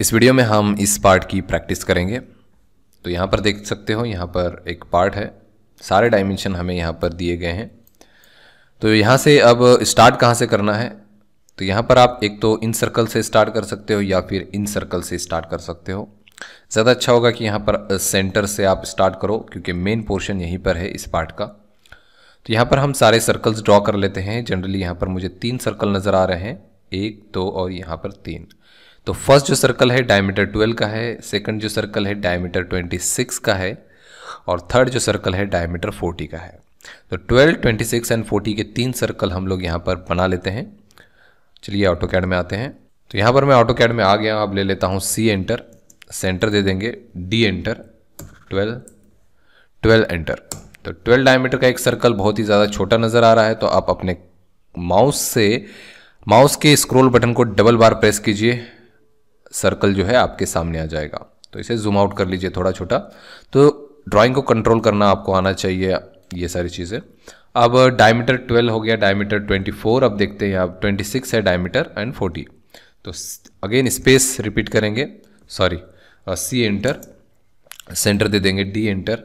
इस वीडियो में हम इस पार्ट की प्रैक्टिस करेंगे तो यहाँ पर देख सकते हो यहाँ पर एक पार्ट है सारे डायमेंशन हमें यहाँ पर दिए गए हैं तो यहाँ से अब स्टार्ट कहाँ से करना है तो यहाँ पर आप एक तो इन सर्कल से स्टार्ट कर सकते हो या फिर इन सर्कल से स्टार्ट कर सकते हो ज़्यादा अच्छा होगा कि यहाँ पर सेंटर से आप स्टार्ट करो क्योंकि मेन पोर्शन यहीं पर है इस पार्ट का तो यहाँ पर हम सारे सर्कल्स ड्रॉ कर लेते हैं जनरली यहाँ पर मुझे तीन सर्कल नज़र आ रहे हैं एक दो तो और यहाँ पर तीन तो फर्स्ट जो सर्कल है डायमीटर 12 का है सेकंड जो सर्कल है डायमीटर 26 का है और थर्ड जो सर्कल है डायमीटर 40 का है तो 12, 26 एंड 40 के तीन सर्कल हम लोग यहाँ पर बना लेते हैं चलिए ऑटो कैड में आते हैं तो यहाँ पर मैं ऑटो कैड में आ गया अब ले लेता हूँ सी एंटर सेंटर दे देंगे D enter twelve twelve enter तो ट्वेल्व डायमीटर का एक सर्कल बहुत ही ज़्यादा छोटा नज़र आ रहा है तो आप अपने माउस से माउस के स्क्रोल बटन को डबल बार प्रेस कीजिए सर्कल जो है आपके सामने आ जाएगा तो इसे जूम आउट कर लीजिए थोड़ा छोटा तो ड्राइंग को कंट्रोल करना आपको आना चाहिए ये सारी चीज़ें अब डायमीटर 12 हो गया डायमीटर 24 अब देखते हैं अब 26 है डायमीटर एंड 40 तो अगेन स्पेस रिपीट करेंगे सॉरी सी एंटर सेंटर दे देंगे डी एंटर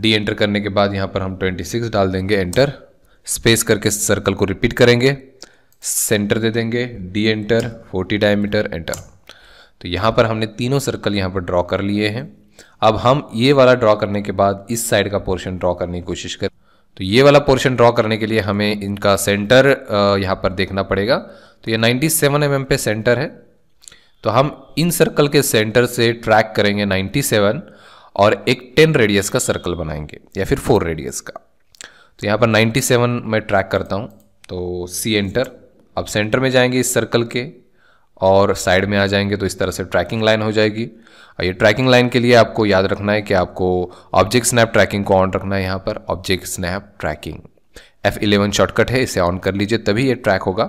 डी एंटर करने के बाद यहाँ पर हम 26 डाल देंगे एंटर स्पेस करके सर्कल को रिपीट करेंगे सेंटर दे देंगे डी एंटर 40 डायमीटर एंटर तो यहाँ पर हमने तीनों सर्कल यहाँ पर ड्रॉ कर लिए हैं अब हम ये वाला ड्रॉ करने के बाद इस साइड का पोर्शन ड्रॉ करने की कोशिश करें तो ये वाला पोर्शन ड्रॉ करने के लिए हमें इनका सेंटर यहाँ पर देखना पड़ेगा तो ये 97 सेवन mm पे सेंटर है तो हम इन सर्कल के सेंटर से ट्रैक करेंगे 97 और एक 10 रेडियस का सर्कल बनाएंगे या फिर 4 रेडियस का तो यहाँ पर 97 मैं ट्रैक करता हूँ तो सी एंटर अब सेंटर में जाएंगे इस सर्कल के और साइड में आ जाएंगे तो इस तरह से ट्रैकिंग लाइन हो जाएगी और ये ट्रैकिंग लाइन के लिए आपको याद रखना है कि आपको ऑब्जेक्ट स्नैप ट्रैकिंग को ऑन रखना है यहाँ पर object snap tracking F eleven shortcut है इसे ऑन कर लीजिए तभी ये ट्रैक होगा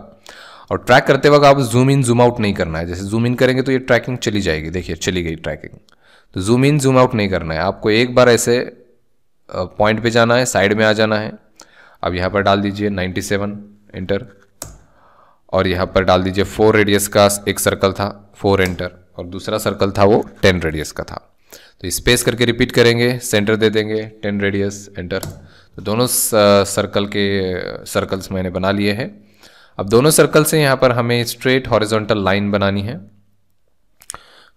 और ट्रैक करते वक्त आप जूम इन जूम आउट नहीं करना है जैसे जूम इन करेंगे तो ये ट्रैकिंग चली जाएगी देखिए चली गई ट्रैकिंग तो जूम इन जूम आउट नहीं करना है आपको एक बार ऐसे पॉइंट पे जाना है साइड में आ जाना है अब यहाँ पर डाल दीजिए 97 एंटर और यहाँ पर डाल दीजिए फोर रेडियस का एक सर्कल था फोर एंटर और दूसरा सर्कल था वो टेन रेडियस का था तो स्पेस करके रिपीट करेंगे सेंटर दे देंगे टेन रेडियस एंटर तो दोनों सर्कल के सर्कल्स मैंने बना लिए हैं अब दोनों सर्कल से यहाँ पर हमें स्ट्रेट हॉरिजॉन्टल लाइन बनानी है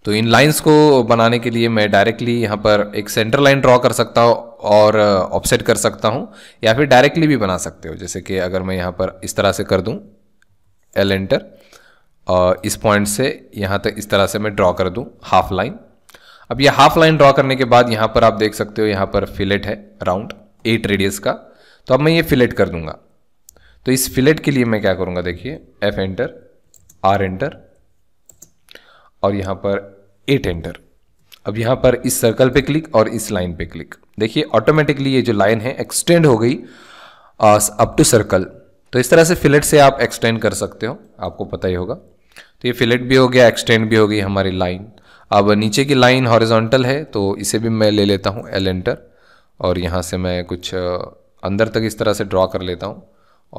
तो इन लाइंस को बनाने के लिए मैं डायरेक्टली यहाँ पर एक सेंटर लाइन ड्रॉ कर सकता हूँ और ऑफसेट कर सकता हूँ या फिर डायरेक्टली भी बना सकते हो जैसे कि अगर मैं यहाँ पर इस तरह से कर दूँ एल एंटर और इस पॉइंट से यहाँ तक इस तरह से मैं ड्रॉ कर दूँ हाफ लाइन अब ये हाफ लाइन ड्रॉ करने के बाद यहाँ पर आप देख सकते हो यहाँ पर फिलेट है राउंड एट रेडियस का तो अब मैं ये फिलेट कर दूंगा तो इस फिलेट के लिए मैं क्या करूँगा देखिए एफ एंटर आर एंटर और यहाँ पर एट एंटर अब यहाँ पर इस सर्कल पे क्लिक और इस लाइन पे क्लिक देखिए ऑटोमेटिकली ये जो लाइन है एक्सटेंड हो गई अप टू सर्कल तो इस तरह से फिलेट से आप एक्सटेंड कर सकते हो आपको पता ही होगा तो ये फिलेट भी हो गया एक्सटेंड भी हो गई हमारी लाइन अब नीचे की लाइन हॉरिजॉन्टल है तो इसे भी मैं ले लेता हूँ एल एंटर और यहाँ से मैं कुछ अंदर तक इस तरह से ड्रॉ कर लेता हूँ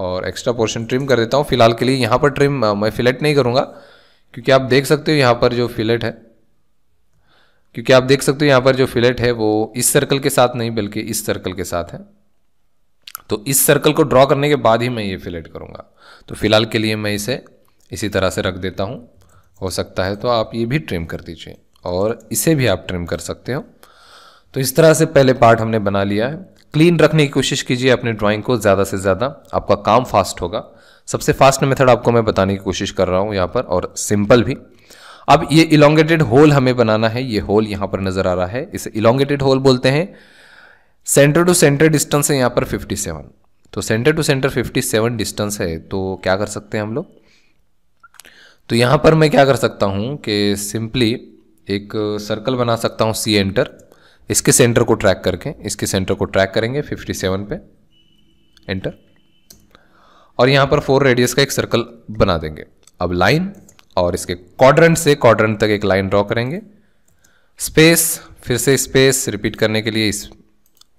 और एक्स्ट्रा पोर्शन ट्रिम कर देता हूँ फिलहाल के लिए यहाँ पर ट्रिम मैं फिलेट नहीं करूँगा क्योंकि आप देख सकते हो यहाँ पर जो फिलेट है क्योंकि आप देख सकते हो यहाँ पर जो फिलेट है वो इस सर्कल के साथ नहीं बल्कि इस सर्कल के साथ है तो इस सर्कल को ड्रॉ करने के बाद ही मैं ये फिलेट करूँगा तो फिलहाल के लिए मैं इसे इसी तरह से रख देता हूँ हो सकता है तो आप ये भी ट्रिम कर दीजिए और इसे भी आप ट्रिम कर सकते हो तो इस तरह से पहले पार्ट हमने बना लिया है क्लीन रखने की कोशिश कीजिए अपने ड्राइंग को ज़्यादा से ज़्यादा आपका काम फास्ट होगा सबसे फास्ट मेथड आपको मैं बताने की कोशिश कर रहा हूँ यहाँ पर और सिंपल भी अब ये इलोंगेटेड होल हमें बनाना है ये होल यहाँ पर नज़र आ रहा है इसे इलोंगेटेड होल बोलते हैं सेंटर टू सेंटर डिस्टेंस है यहाँ पर 57 तो सेंटर टू सेंटर 57 डिस्टेंस है तो क्या कर सकते हैं हम लोग तो यहाँ पर मैं क्या कर सकता हूँ कि सिंपली एक सर्कल बना सकता हूँ सी एंटर इसके सेंटर को ट्रैक करके इसके सेंटर को ट्रैक करेंगे 57 पे एंटर और यहाँ पर फोर रेडियस का एक सर्कल बना देंगे अब लाइन और इसके क्वाड्रेंट से क्वाड्रेंट तक एक लाइन ड्रॉ करेंगे स्पेस फिर से स्पेस रिपीट करने के लिए इस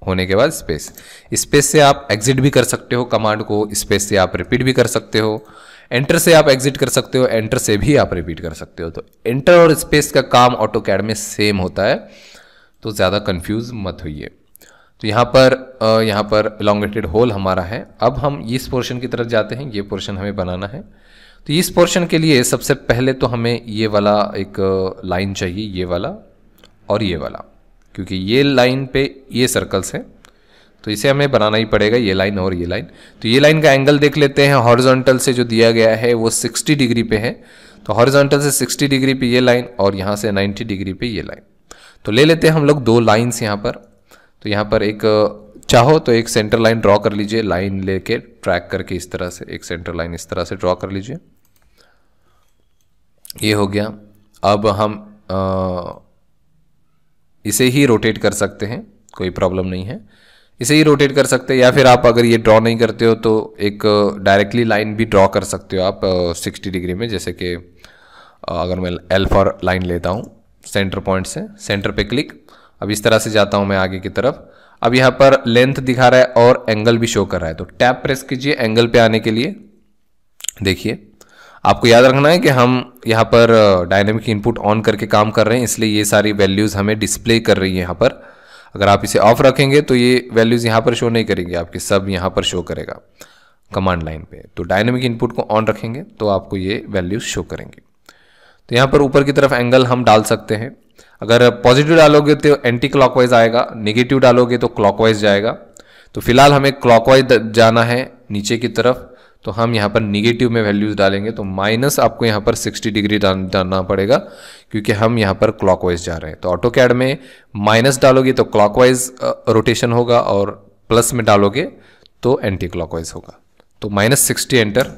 होने के बाद स्पेस स्पेस से आप एग्जिट भी कर सकते हो कमांड को स्पेस से आप रिपीट भी कर सकते हो एंटर से आप एग्जिट कर सकते हो एंटर से भी आप रिपीट कर सकते हो तो एंटर और स्पेस का काम ऑटो कैड में सेम होता है तो ज़्यादा कंफ्यूज मत होइए तो यहाँ पर यहाँ पर एलोंगेटेड होल हमारा है अब हम इस पोर्शन की तरफ जाते हैं ये पोर्शन हमें बनाना है तो इस पोर्शन के लिए सबसे पहले तो हमें ये वाला एक लाइन चाहिए ये वाला और ये वाला क्योंकि ये लाइन पे ये सर्कल्स हैं तो इसे हमें बनाना ही पड़ेगा ये लाइन और ये लाइन तो ये लाइन का एंगल देख लेते हैं हॉरिजॉन्टल से जो दिया गया है वो 60 डिग्री पे है तो हॉरिजॉन्टल से 60 डिग्री पे ये लाइन और यहाँ से 90 डिग्री पे ये लाइन तो ले लेते हैं हम लोग दो लाइन्स यहाँ पर तो यहाँ पर एक चाहो तो एक सेंटर लाइन ड्रॉ कर लीजिए लाइन लेके ट्रैक करके इस तरह से एक सेंटर लाइन इस तरह से ड्रॉ कर लीजिए ये हो गया अब हम आ, इसे ही रोटेट कर सकते हैं कोई प्रॉब्लम नहीं है इसे ही रोटेट कर सकते हैं या फिर आप अगर ये ड्रॉ नहीं करते हो तो एक डायरेक्टली uh, लाइन भी ड्रॉ कर सकते हो आप सिक्सटी uh, डिग्री में जैसे कि uh, अगर मैं एल फॉर लाइन लेता हूँ सेंटर पॉइंट से सेंटर पे क्लिक अब इस तरह से जाता हूँ मैं आगे की तरफ अब यहाँ पर लेंथ दिखा रहा है और एंगल भी शो कर रहा है तो टैप प्रेस कीजिए एंगल पे आने के लिए देखिए आपको याद रखना है कि हम यहाँ पर डायनेमिक इनपुट ऑन करके काम कर रहे हैं इसलिए ये सारी वैल्यूज़ हमें डिस्प्ले कर रही है यहाँ पर अगर आप इसे ऑफ रखेंगे तो ये वैल्यूज़ यहाँ पर शो नहीं करेंगे आपके सब यहाँ पर शो करेगा कमांड लाइन पे तो डायनेमिक इनपुट को ऑन रखेंगे तो आपको ये वैल्यूज शो करेंगे तो यहाँ पर ऊपर की तरफ एंगल हम डाल सकते हैं अगर पॉजिटिव डालोगे तो एंटी क्लॉकवाइज आएगा नेगेटिव डालोगे तो क्लॉकवाइज जाएगा तो फिलहाल हमें क्लॉकवाइज जाना है नीचे की तरफ तो हम यहाँ पर निगेटिव में वैल्यूज़ डालेंगे तो माइनस आपको यहाँ पर 60 डिग्री डालना पड़ेगा क्योंकि हम यहाँ पर क्लॉकवाइज जा रहे हैं तो ऑटो कैड में माइनस डालोगे तो क्लॉकवाइज रोटेशन होगा और प्लस में डालोगे तो एंटी क्लॉकवाइज होगा तो माइनस सिक्सटी एंटर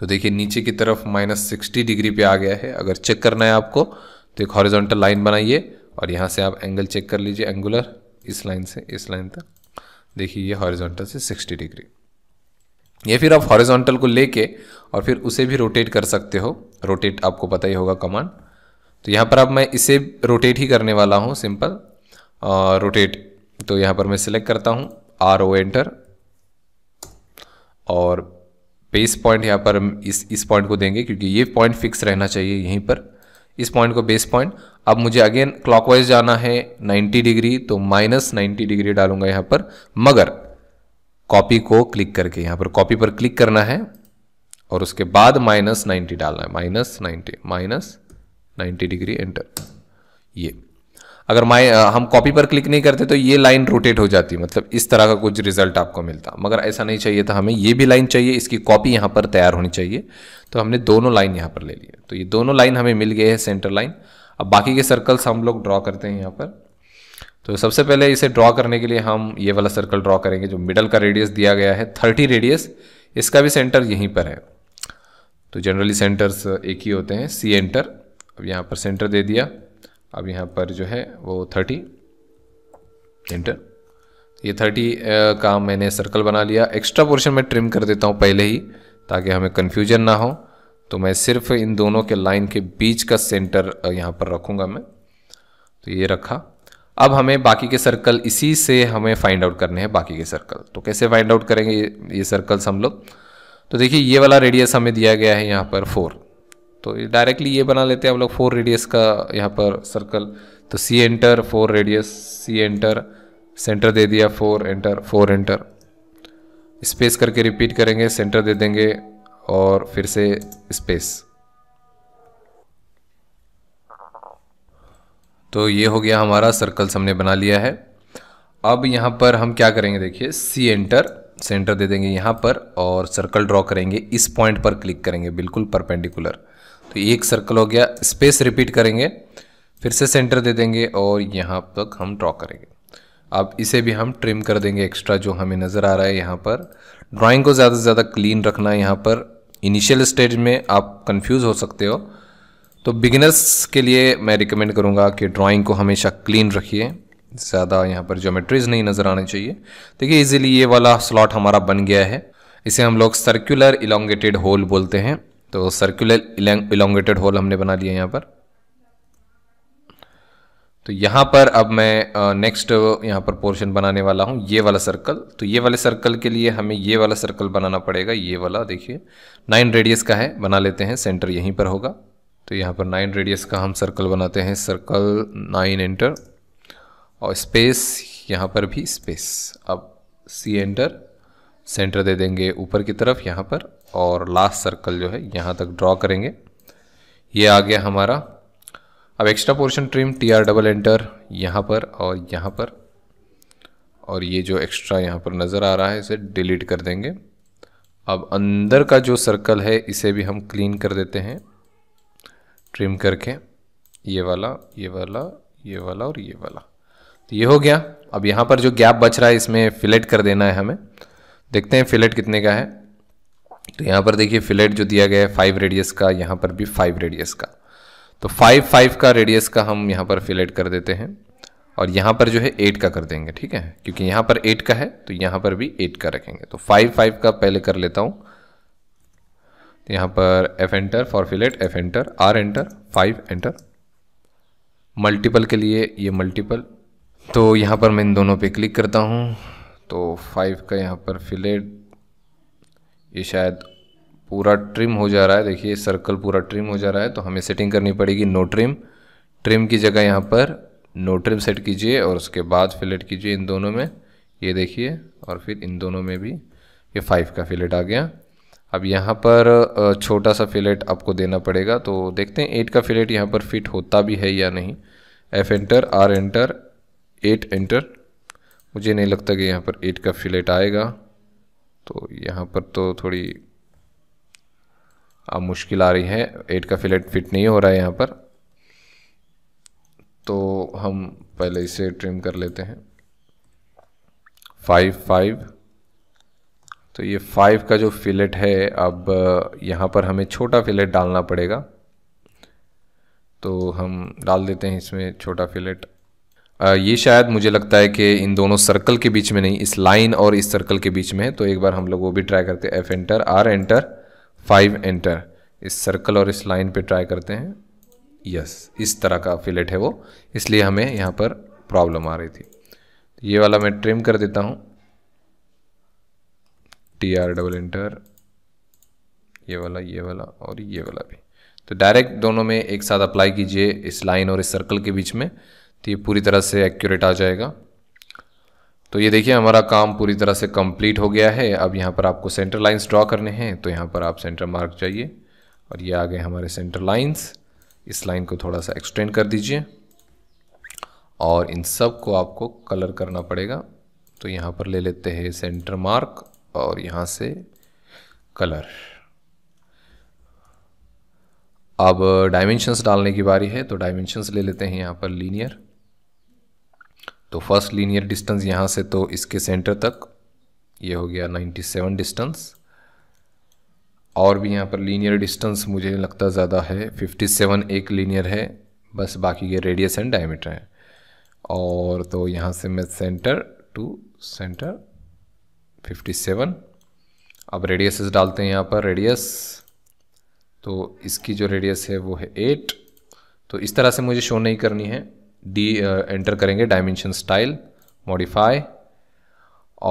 तो देखिए नीचे की तरफ माइनस सिक्सटी डिग्री पे आ गया है अगर चेक करना है आपको तो एक हॉरिजॉन्टल लाइन बनाइए और यहाँ से आप एंगल चेक कर लीजिए एंगुलर इस लाइन से इस लाइन तक देखिए ये हॉरिजॉन्टल से सिक्सटी डिग्री या फिर आप हॉरिजॉन्टल को लेके और फिर उसे भी रोटेट कर सकते हो रोटेट आपको पता ही होगा कमांड तो यहाँ पर अब मैं इसे रोटेट ही करने वाला हूँ सिंपल रोटेट तो यहाँ पर मैं सिलेक्ट करता हूँ आर ओ एंटर और बेस पॉइंट यहाँ पर इस इस पॉइंट को देंगे क्योंकि ये पॉइंट फिक्स रहना चाहिए यहीं पर इस पॉइंट को बेस पॉइंट अब मुझे अगेन क्लॉकवाइज जाना है 90 डिग्री तो माइनस नाइन्टी डिग्री डालूंगा यहाँ पर मगर कॉपी को क्लिक करके यहाँ पर कॉपी पर क्लिक करना है और उसके बाद माइनस नाइन्टी डालना है minus ninety minus ninety degree enter ये अगर माइ हम कॉपी पर क्लिक नहीं करते तो ये लाइन रोटेट हो जाती मतलब इस तरह का कुछ रिजल्ट आपको मिलता मगर ऐसा नहीं चाहिए था हमें ये भी लाइन चाहिए इसकी कॉपी यहाँ पर तैयार होनी चाहिए तो हमने दोनों लाइन यहाँ पर ले लिए तो ये दोनों लाइन हमें मिल गए हैं सेंटर लाइन अब बाकी के सर्कल्स हम लोग ड्रॉ करते हैं यहाँ पर तो सबसे पहले इसे ड्रॉ करने के लिए हम ये वाला सर्कल ड्रॉ करेंगे जो मिडल का रेडियस दिया गया है थर्टी रेडियस इसका भी सेंटर यहीं पर है तो जनरली सेंटर्स एक ही होते हैं सी एंटर अब यहाँ पर सेंटर दे दिया अब यहाँ पर जो है वो थर्टी एंटर ये थर्टी का मैंने सर्कल बना लिया एक्स्ट्रा पोर्शन मैं ट्रिम कर देता हूँ पहले ही ताकि हमें कन्फ्यूजन ना हो तो मैं सिर्फ इन दोनों के लाइन के बीच का सेंटर यहाँ पर रखूँगा मैं तो ये रखा अब हमें बाकी के सर्कल इसी से हमें फाइंड आउट करने हैं बाकी के सर्कल तो कैसे फाइंड आउट करेंगे ये सर्कल्स हम लोग तो देखिए ये वाला रेडियस हमें दिया गया है यहाँ पर फोर तो डायरेक्टली ये बना लेते हैं हम लोग फोर रेडियस का यहाँ पर सर्कल तो C enter four radius C enter center दे दिया four enter four enter space करके रिपीट करेंगे सेंटर दे देंगे और फिर से स्पेस तो ये हो गया हमारा सर्कल्स हमने बना लिया है अब यहाँ पर हम क्या करेंगे देखिए सी एंटर सेंटर दे देंगे यहाँ पर और सर्कल ड्रॉ करेंगे इस पॉइंट पर क्लिक करेंगे बिल्कुल परपेंडिकुलर तो एक सर्कल हो गया स्पेस रिपीट करेंगे फिर से सेंटर दे देंगे और यहाँ तक हम ड्रॉ करेंगे अब इसे भी हम ट्रिम कर देंगे एक्स्ट्रा जो हमें नज़र आ रहा है यहाँ पर ड्राइंग को ज़्यादा से ज़्यादा क्लीन रखना है यहाँ पर इनिशियल स्टेज में आप कंफ्यूज हो सकते हो तो बिगिनर्स के लिए मैं रिकमेंड करूँगा कि ड्राइंग को हमेशा क्लीन रखिए ज़्यादा यहाँ पर ज्योमेट्रीज नहीं नज़र आने चाहिए देखिए इजीली ये वाला स्लॉट हमारा बन गया है इसे हम लोग सर्कुलर इलोंगेटेड होल बोलते हैं तो सर्कुलर इलोंगेटेड होल हमने बना लिया यहाँ पर तो यहाँ पर अब मैं नेक्स्ट यहाँ पर पोर्शन बनाने वाला हूँ ये वाला सर्कल तो ये वाले सर्कल के लिए हमें ये वाला सर्कल बनाना पड़ेगा ये वाला देखिए नाइन रेडियस का है बना लेते हैं सेंटर यहीं पर होगा तो यहाँ पर नाइन रेडियस का हम सर्कल बनाते हैं सर्कल नाइन एंटर और स्पेस यहाँ पर भी स्पेस अब सी एंटर सेंटर दे देंगे ऊपर की तरफ यहाँ पर और लास्ट सर्कल जो है यहाँ तक ड्रॉ करेंगे ये आ गया हमारा अब extra portion trim T R double enter यहाँ पर और यहाँ पर और ये जो एक्स्ट्रा यहाँ पर नज़र आ रहा है इसे डिलीट कर देंगे अब अंदर का जो सर्कल है इसे भी हम क्लीन कर देते हैं ट्रिम करके ये वाला ये वाला ये वाला और ये वाला तो ये हो गया अब यहाँ पर जो गैप बच रहा है इसमें फिलेट कर देना है हमें देखते हैं फिलेट कितने का है तो यहाँ पर देखिए फिलेट जो दिया गया है फाइव रेडियस का यहाँ पर भी फाइव रेडियस का तो फाइव फाइव का रेडियस का हम यहाँ पर फिलेट कर देते हैं और यहाँ पर जो है एट का कर देंगे ठीक है क्योंकि यहाँ पर एट का है तो यहाँ पर भी एट का रखेंगे तो फाइव फाइव का पहले कर लेता हूँ तो यहाँ पर F enter for fillet F enter R enter five enter multiple के लिए ये मल्टीपल तो यहाँ पर मैं इन दोनों पे क्लिक करता हूँ तो फाइव का यहाँ पर फिलेट ये शायद पूरा ट्रिम हो जा रहा है देखिए सर्कल पूरा ट्रिम हो जा रहा है तो हमें सेटिंग करनी पड़ेगी नो ट्रिम ट्रिम की जगह यहाँ पर नो ट्रिम सेट कीजिए और उसके बाद फिलेट कीजिए इन दोनों में ये देखिए और फिर इन दोनों में भी ये फाइव का फिलेट आ गया अब यहाँ पर छोटा सा फिलेट आपको देना पड़ेगा तो देखते हैं एट का फिलेट यहाँ पर फिट होता भी है या नहीं F enter R enter eight enter मुझे नहीं लगता कि यहाँ पर एट का फिलेट आएगा तो यहाँ पर तो थोड़ी अब मुश्किल आ रही है एट का फिलेट फिट नहीं हो रहा है यहाँ पर तो हम पहले इसे ट्रिम कर लेते हैं फाइव फाइव तो ये फाइव का जो फिलेट है अब यहाँ पर हमें छोटा फिलेट डालना पड़ेगा तो हम डाल देते हैं इसमें छोटा फिलेट ये शायद मुझे लगता है कि इन दोनों सर्कल के बीच में नहीं इस लाइन और इस सर्कल के बीच में है तो एक बार हम लोग वो भी ट्राई करते हैं F enter R enter five enter इस सर्कल और इस लाइन पे ट्राई करते हैं यस इस तरह का फिलेट है वो इसलिए हमें यहाँ पर प्रॉब्लम आ रही थी ये वाला मैं ट्रिम कर देता हूँ टी आर डबल इंटर ये वाला ये वाला और ये वाला भी तो डायरेक्ट दोनों में एक साथ अप्लाई कीजिए इस लाइन और इस सर्कल के बीच में तो ये पूरी तरह से एक्यूरेट आ जाएगा तो ये देखिए हमारा काम पूरी तरह से कंप्लीट हो गया है अब यहाँ पर आपको सेंटर लाइंस ड्रॉ करने हैं तो यहाँ पर आप सेंटर मार्क जाइए और ये आ गए हमारे सेंटर लाइंस इस लाइन को थोड़ा सा एक्सटेंड कर दीजिए और इन सब को आपको कलर करना पड़ेगा तो यहाँ पर ले लेते हैं सेंटर मार्क और यहाँ से कलर अब डायमेंशंस डालने की बारी है तो डायमेंशंस ले लेते हैं यहाँ पर लीनियर तो फर्स्ट लीनियर डिस्टेंस यहाँ से तो इसके सेंटर तक ये हो गया 97 डिस्टेंस और भी यहाँ पर लीनियर डिस्टेंस मुझे लगता ज़्यादा है 57 एक लीनियर है बस बाकी के रेडियस एंड डायमीटर हैं और तो यहाँ से मैं सेंटर टू सेंटर 57 अब रेडियसेस डालते हैं यहाँ पर रेडियस तो इसकी जो रेडियस है वो है 8 तो इस तरह से मुझे शो नहीं करनी है डी एंटर करेंगे डायमेंशन स्टाइल मॉडिफाई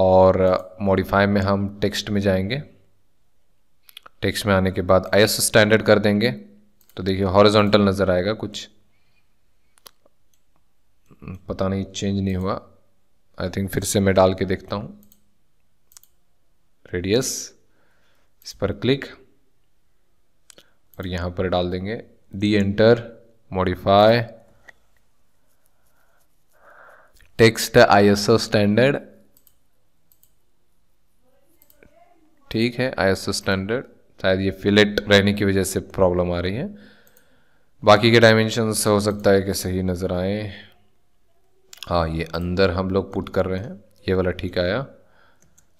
और मॉडिफाई में हम टेक्स्ट में जाएंगे टेक्स्ट में आने के बाद आई स्टैंडर्ड कर देंगे तो देखिए हॉरिजॉन्टल नज़र आएगा कुछ पता नहीं चेंज नहीं हुआ आई थिंक फिर से मैं डाल के देखता हूँ रेडियस इस पर क्लिक और यहाँ पर डाल देंगे D enter modify text ISO standard ठीक है आईएसओ स्टैंडर्ड शायद ये फिलेट रहने की वजह से प्रॉब्लम आ रही है बाकी के डायमेंशंस हो सकता है कि सही नज़र आए हाँ ये अंदर हम लोग पुट कर रहे हैं ये वाला ठीक आया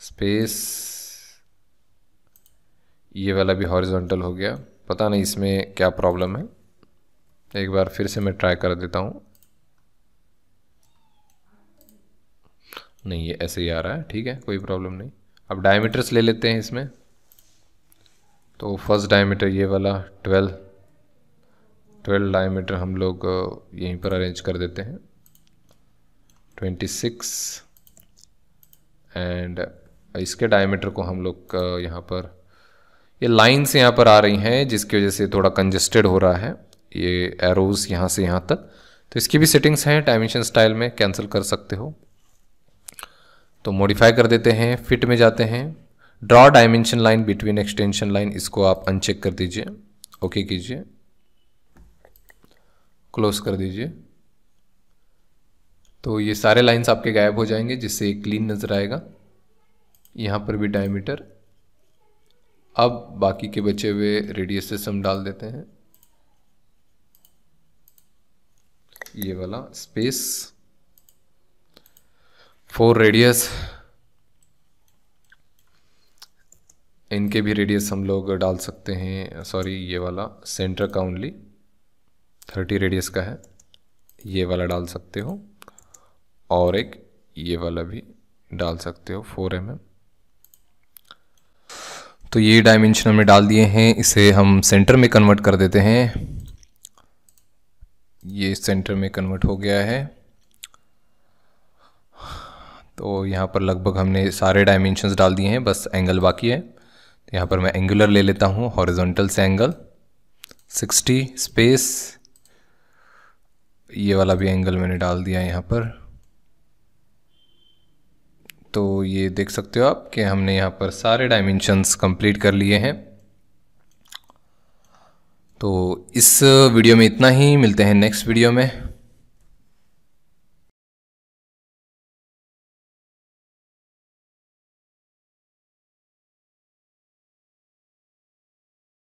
स्पेस ये वाला भी हॉरिजॉन्टल हो गया पता नहीं इसमें क्या प्रॉब्लम है एक बार फिर से मैं ट्राई कर देता हूँ नहीं ये ऐसे ही आ रहा है ठीक है कोई प्रॉब्लम नहीं अब डायमीटर्स ले लेते हैं इसमें तो फर्स्ट डायमीटर ये वाला ट्वेल्व ट्वेल्व डायमीटर हम लोग यहीं पर अरेंज कर देते हैं ट्वेंटी सिक्स एंड इसके डायमीटर को हम लोग यहाँ पर ये लाइन्स यहाँ पर आ रही हैं जिसकी वजह से थोड़ा कंजस्टेड हो रहा है ये एरोज यहाँ से यहाँ तक तो इसकी भी सेटिंग्स हैं डायमेंशन स्टाइल में कैंसिल कर सकते हो तो मॉडिफाई कर देते हैं फिट में जाते हैं draw dimension line between extension line इसको आप अनचेक कर दीजिए ओके कीजिए क्लोज कर दीजिए तो ये सारे लाइंस आपके गायब हो जाएंगे जिससे क्लीन नज़र आएगा यहाँ पर भी डायमीटर अब बाकी के बचे हुए रेडियस से सम डाल देते हैं ये वाला स्पेस फोर रेडियस इनके भी रेडियस हम लोग डाल सकते हैं सॉरी ये वाला सेंटर का ओनली थर्टी रेडियस का है ये वाला डाल सकते हो और एक ये वाला भी डाल सकते हो फोर एम mm. तो ये डायमेंशन हमने डाल दिए हैं इसे हम सेंटर में कन्वर्ट कर देते हैं ये सेंटर में कन्वर्ट हो गया है तो यहाँ पर लगभग हमने सारे डायमेंशन डाल दिए हैं बस एंगल बाकी है तो यहाँ पर मैं एंगुलर ले लेता हूँ हॉरिजॉन्टल से एंगल 60 स्पेस ये वाला भी एंगल मैंने डाल दिया यहाँ पर तो ये देख सकते हो आप कि हमने यहाँ पर सारे डायमेंशंस कंप्लीट कर लिए हैं तो इस वीडियो में इतना ही मिलते हैं नेक्स्ट वीडियो में